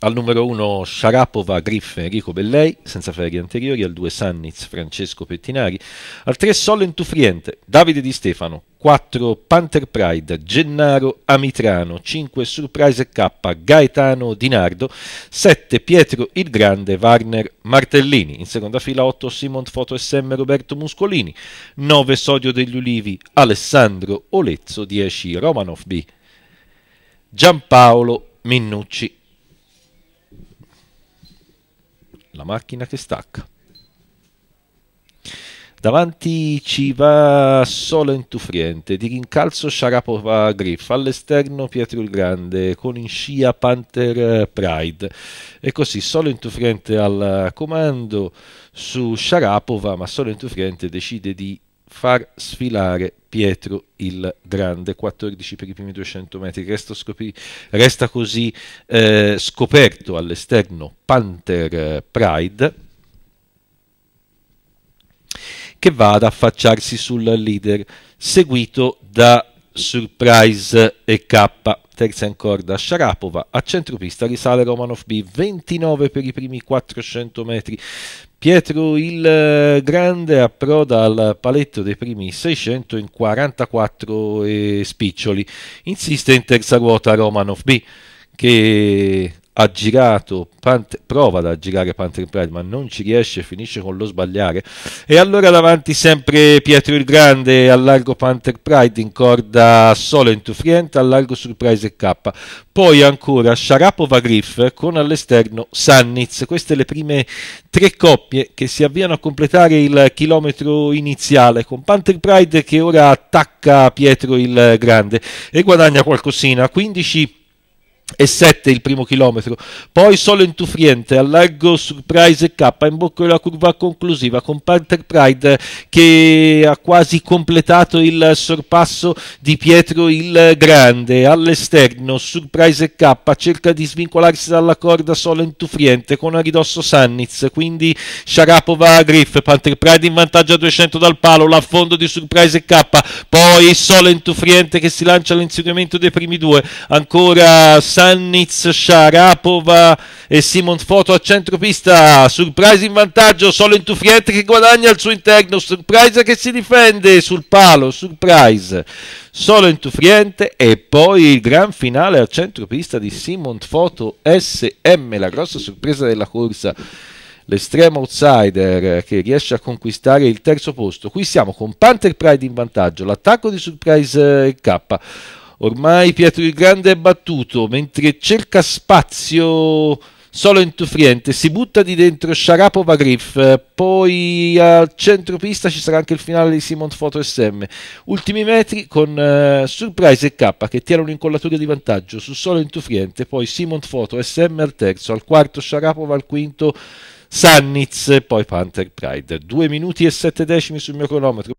Al numero 1 Sharapova, Griffin Enrico Bellei, senza ferie anteriori, al 2 Sanniz, Francesco Pettinari, al 3 Sollen Tufriente, Davide Di Stefano, 4 Panther Pride, Gennaro Amitrano, 5 Surprise K, Gaetano Di Nardo. 7 Pietro il Grande, Warner Martellini, in seconda fila 8 Simon Foto SM Roberto Muscolini, 9 Sodio degli Ulivi, Alessandro Olezzo, 10 Romanov B, Giampaolo Minnucci. la macchina che stacca. Davanti ci va solo intufriente, di rincalzo Sharapova Griff, all'esterno Pietro il Grande, con in scia Panther eh, Pride. E così solo intufriente al comando su Sharapova, ma solo intufriente decide di far sfilare Pietro il Grande, 14 per i primi 200 metri, resta, scoprì, resta così eh, scoperto all'esterno Panther eh, Pride che va ad affacciarsi sul leader, seguito da Surprise e K, terza in corda Sharapova, a centropista risale Romanov B, 29 per i primi 400 metri, Pietro il eh, Grande approda al paletto dei primi 600 in 44 e eh, spiccioli, insiste in terza ruota Romanov B che ha girato, Pant- prova ad aggirare Panther Pride, ma non ci riesce, finisce con lo sbagliare. E allora davanti sempre Pietro il Grande, al largo Panther Pride, in corda solo intufriente, al largo Surprise K. Poi ancora Sharapova Griff con all'esterno Sannitz. Queste le prime tre coppie che si avviano a completare il chilometro iniziale con Panther Pride che ora attacca Pietro il Grande e guadagna qualcosina. 15 e 7 il primo chilometro, poi solo in Tufriente, al largo Surprise K, in bocca della curva conclusiva con Panther Pride che ha quasi completato il sorpasso di Pietro il Grande, all'esterno Surprise K cerca di svincolarsi dalla corda solo in Tufriente con a ridosso Sanniz, quindi Sharapova Griff, Panther Pride in vantaggio a 200 dal palo, l'affondo di Surprise K, poi solo in Tufriente che si lancia all'insediamento dei primi due, ancora Sanniz, Sharapova e Simon Foto a centropista, Surprise in vantaggio, solo in Tufriette che guadagna al suo interno, Surprise che si difende sul palo, Surprise solo in Tufriente e poi il gran finale a centropista di Simon Foto SM, la grossa sorpresa della corsa l'estremo outsider che riesce a conquistare il terzo posto. Qui siamo con Panther Pride in vantaggio, l'attacco di Surprise eh, K. Ormai Pietro il Grande è battuto, mentre cerca spazio solo entufiente, si butta di dentro Sharapova Griff, poi al centro pista ci sarà anche il finale di Simon Photo SM. Ultimi metri con eh, Surprise e K che tiene un'incollatura di vantaggio su solo entufiente, poi Simon Photo SM al terzo, al quarto Sharapova, al quinto Sannitz, poi Panther Pride. Due minuti e sette decimi sul mio cronometro.